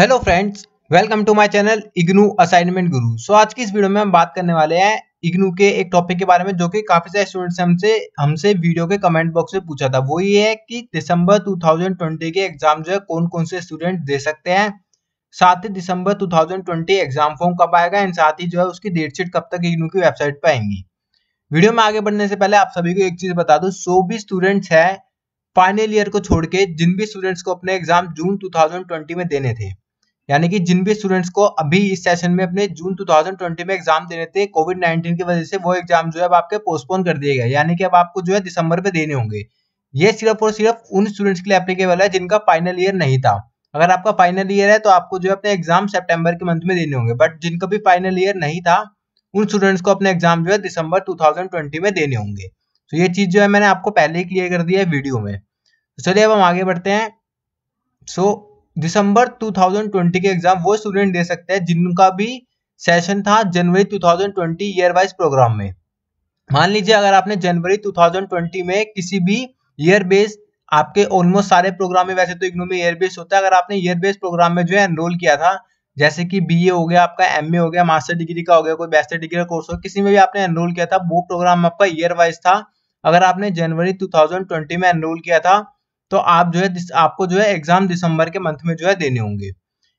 hello friends welcome to my channel IGNOU assignment Guru so आज की इस वीडियो में हम बात करने वाले हैं इग्नू के एक टॉपिक के बारे में जो कि काफी सारे स्टूडेंट्स से हमसे हमसे वीडियो के कमेंट बॉक्स में पूछा था वो ये है कि दिसंबर 2020 के एग्जाम जो है कौन कौन से स्टूडेंट दे सकते हैं साथ ही दिसंबर टू एग्जाम फॉर्म कब आएगा एंड साथ ही जो है उसकी डेट शीट कब तक इग्नू की वेबसाइट पर आएंगी वीडियो में आगे बढ़ने से पहले आप सभी को एक चीज बता दू सो भी स्टूडेंट्स है फाइनल ईयर को छोड़ के जिन भी स्टूडेंट्स को अपने एग्जाम जून 2020 में देने थे यानी कि जिन भी स्टूडेंट्स को अभी इस सेशन में अपने जून 2020 में एग्जाम देने थे कोविड 19 की वजह से वो एग्जाम जो है अब आपके पोस्टपोन कर दिए गए यानी कि अब आपको जो है दिसंबर में देने होंगे ये सिर्फ और सिर्फ उन स्टूडेंट्स के लिए एप्लीकेबल है जिनका फाइनल ईयर नहीं था अगर आपका फाइनल ईयर है तो आपको जो है अपने एग्जाम सेप्टेम्बर के मंथ में देने होंगे बट जिनका भी फाइनल ईयर नहीं था उन स्टूडेंट्स को अपने एग्जाम जो है दिसंबर टू में देने होंगे तो ये चीज जो है मैंने आपको पहले ही क्लियर कर दिया है वीडियो में तो चलिए अब हम आगे बढ़ते हैं सो दिसंबर 2020 के एग्जाम वो स्टूडेंट दे सकते हैं जिनका भी सेशन था जनवरी 2020 ईयर वाइज प्रोग्राम में मान लीजिए अगर आपने जनवरी 2020 में किसी भी ईयर बेस्ड आपके ऑलमोस्ट सारे प्रोग्राम में वैसे तो इग्नो में ईयर बेस्ड होता है अगर आपने ईयर बेस्ड प्रोग्राम में जो है एनरोल किया था जैसे कि बी हो गया आपका एम हो गया मास्टर डिग्री का हो गया कोई बैचलर डिग्री का कोर्स हो किसी में भी आपने एनरोल किया था वो प्रोग्राम आपका ईयर वाइज था अगर आपने जनवरी 2020 में एनरोल किया था तो आप जो है आपको जो है एग्जाम दिसंबर के मंथ में जो है देने होंगे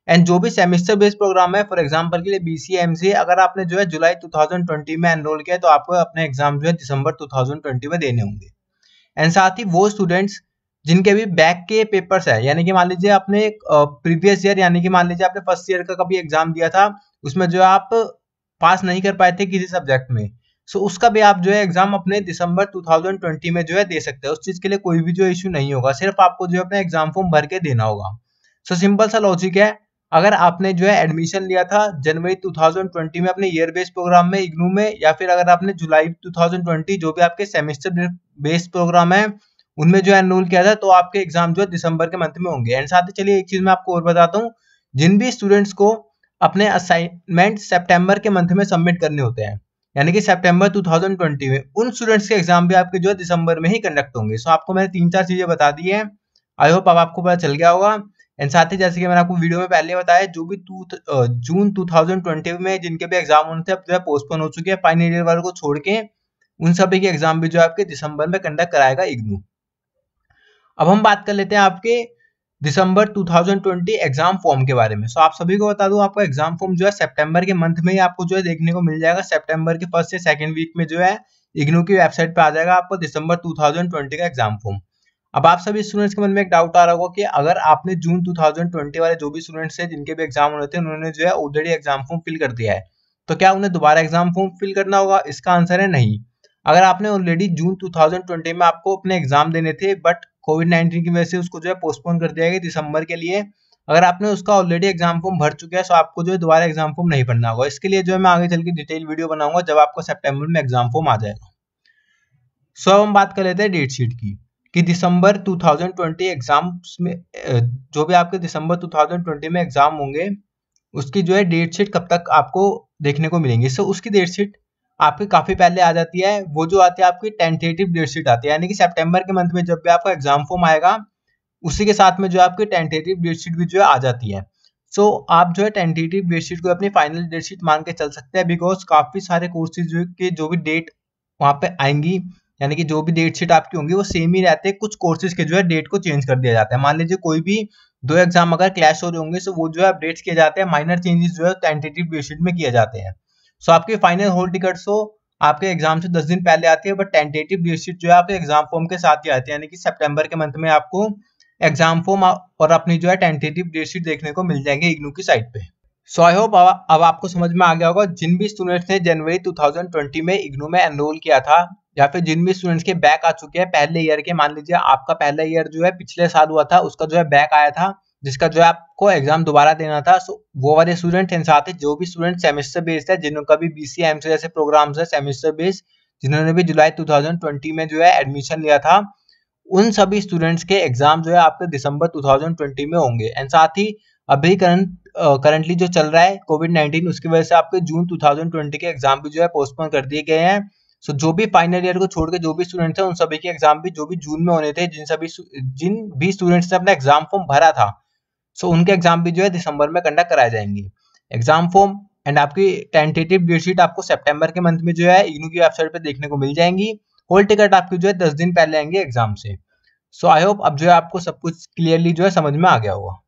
एंड जो भी सेमेस्टर बेस्ड प्रोग्राम है फॉर एग्जाम्पल के लिए बी सी एम सी अगर आपने जो है जुलाई 2020 में एनरोल किया तो आपको अपने एग्जाम जो है दिसंबर 2020 में देने होंगे एंड साथ ही वो स्टूडेंट्स जिनके भी बैक के पेपर्स है यानी कि मान लीजिए आपने प्रीवियस ईयर यानी कि मान लीजिए आपने फर्स्ट ईयर का कभी एग्जाम दिया था उसमें जो आप पास नहीं कर पाए थे किसी सब्जेक्ट में सो so, उसका भी आप जो है एग्जाम अपने दिसंबर 2020 में जो है दे सकते हैं उस चीज के लिए कोई भी जो इश्यू नहीं होगा सिर्फ आपको जो है अपना एग्जाम फॉर्म भर के देना होगा सो सिंपल सा लॉजिक है अगर आपने जो है एडमिशन लिया था जनवरी 2020 में अपने ईयर बेस्ड प्रोग्राम में इग्नू में या फिर अगर आपने जुलाई 2020 जो भी आपके सेमेस्टर बेस्ड प्रोग्राम है उनमें जो एनरोल किया था तो आपके एग्जाम जो है दिसंबर के मंथ में होंगे एंड साथ ही चलिए एक चीज मैं आपको और बताता हूँ जिन भी स्टूडेंट्स को अपने असाइनमेंट सेप्टेम्बर के मंथ में सबमिट करने होते हैं यानी कि सितंबर 2020 में उन स्टूडेंट्स के एग्जाम भी आपके जो है दिसंबर में ही कंडक्ट होंगे सो आपको मैंने तीन चार चीजें बता दी है आई होप अब आपको पता चल गया होगा एंड साथ ही जैसे कि मैंने आपको वीडियो में पहले बताया जो भी टू जून 2020 में जिनके भी एग्जाम होने थे अब जो है पोस्टपोन हो चुके हैं फाइनल ईयर वालों को छोड़ के उन सभी के एग्जाम भी जो आपके दिसंबर में कंडक्ट कराएगा इग्नू अब हम बात कर लेते हैं आपके दिसंबर 2020 एग्जाम फॉर्म के बारे में सो so, आप सभी को बता दूं आपका एग्जाम फॉर्म जो है सितंबर के मंथ में ही आपको जो है देखने को मिल जाएगा सितंबर के फर्स्ट से सेकंड वीक में जो है इग्नू की वेबसाइट पे आ जाएगा आपको दिसंबर 2020 का एग्जाम फॉर्म अब आप सभी स्टूडेंट्स के मन में एक डाउट आ रहा होगा कि अगर आपने जून टू वाले जो भी स्टूडेंट्स हैं जिनके भी एग्जाम होने थे उन्होंने जो है ऑलरेडी एग्जाम फॉर्म फिल कर दिया है तो क्या उन्हें दोबारा एग्जाम फॉर्म फिल करना होगा इसका आंसर है नहीं अगर आपने ऑलरेडी जून 2020 में आपको अपने एग्जाम देने थे बट कोविड नाइन्टीन की वजह से उसको जो है पोस्टपोन कर दिया गया दिसंबर के लिए अगर आपने उसका ऑलरेडी एग्जाम फॉर्म भर चुका है तो आपको जो है दोबारा एग्जाम फॉर्म नहीं भरना होगा इसके लिए जो है मैं आगे चल के डिटेल वीडियो बनाऊंगा जब आपको सेप्टेम्बर में एग्जाम फॉर्म आ जाएगा सो अब हम बात कर लेते हैं डेट शीट की कि दिसंबर 2020 एग्जाम्स में जो भी आपके दिसंबर 2020 में एग्जाम होंगे उसकी जो है डेट शीट कब तक आपको देखने को मिलेंगी सो उसकी डेट शीट आपकी काफ़ी पहले आ जाती है वो जो आती है आपकी टेंटेटिव डेट शीट आती है यानी कि सेप्टेम्बर के मंथ में जब भी आपका एग्जाम फॉर्म आएगा उसी के साथ में जो आपकी टेंटेटिव डेट शीट भी जो है आ जाती है सो so, आप जो है टेंटेटिव डेट शीट को अपनी फाइनल डेट शीट मान के चल सकते हैं बिकॉज काफ़ी सारे कोर्सेज के जो भी डेट वहाँ पे आएंगी यानी कि जो भी डेट शीट आपकी होंगी वो सेम ही रहते हैं कुछ कोर्सेज के जो है डेट को चेंज कर दिया जाता है मान लीजिए कोई भी दो एग्जाम अगर क्लैश हो रहे होंगे तो वो जो है अपडेट्स किए जाते हैं माइनर चेंजेस जो है टेंटेटिव शीट में किए जाते हैं सो आपके फाइनल होल टिकट हो आपके एग्जाम से दस दिन पहले आती है बट टेंटेटिव डेटशीट जो है आपके एग्जाम फॉर्म के साथ ही आती है यानी कि सितंबर के मंथ में आपको एग्जाम फॉर्म और अपनी जो है टेंटेटिव डेटशीट देखने को मिल जाएंगे इग्नू की साइट पे सो आई होप अब आपको समझ में आ गया होगा जिन भी स्टूडेंट्स ने जनवरी 2020 में इग्नू में एनरोल किया था या फिर जिन भी स्टूडेंट्स के बैक आ चुके हैं पहले ईयर के मान लीजिए आपका पहला ईयर जो है पिछले साल हुआ था उसका जो है बैक आया था जिसका जो है आपको एग्जाम दोबारा देना था सो वो वाले स्टूडेंट हैं साथ जो भी स्टूडेंट सेमेस्टर बेस्ड है जिनका भी बी सी जैसे प्रोग्राम्स है सेमेस्टर बेस्ड जिन्होंने भी जुलाई 2020 में जो है एडमिशन लिया था उन सभी स्टूडेंट्स के एग्जाम जो है आपके दिसंबर 2020 में होंगे एंड साथ ही अभी करंट करंटली जो चल रहा है कोविड 19 उसकी वजह से आपके जून 2020 के एग्जाम भी जो है पोस्टपोन कर दिए गए हैं सो जो भी फाइनल ईयर को छोड़ के जो भी स्टूडेंट्स हैं उन सभी के एग्जाम भी जो भी जून में होने थे जिन सभी जिन भी स्टूडेंट्स ने अपना एग्जाम फॉर्म भरा था सो so, उनके एग्जाम भी जो है दिसंबर में कंडक्ट कराए जाएंगे एग्जाम फॉर्म एंड आपकी टेंटेटिव डेटशीट आपको सेप्टेम्बर के मंथ में जो है इग्नू की वेबसाइट पर देखने को मिल जाएंगी होल टिकट आपकी जो है दस दिन पहले आएंगे एग्जाम से सो आई होप अब जो है आपको सब कुछ क्लियरली जो है समझ में आ गया होगा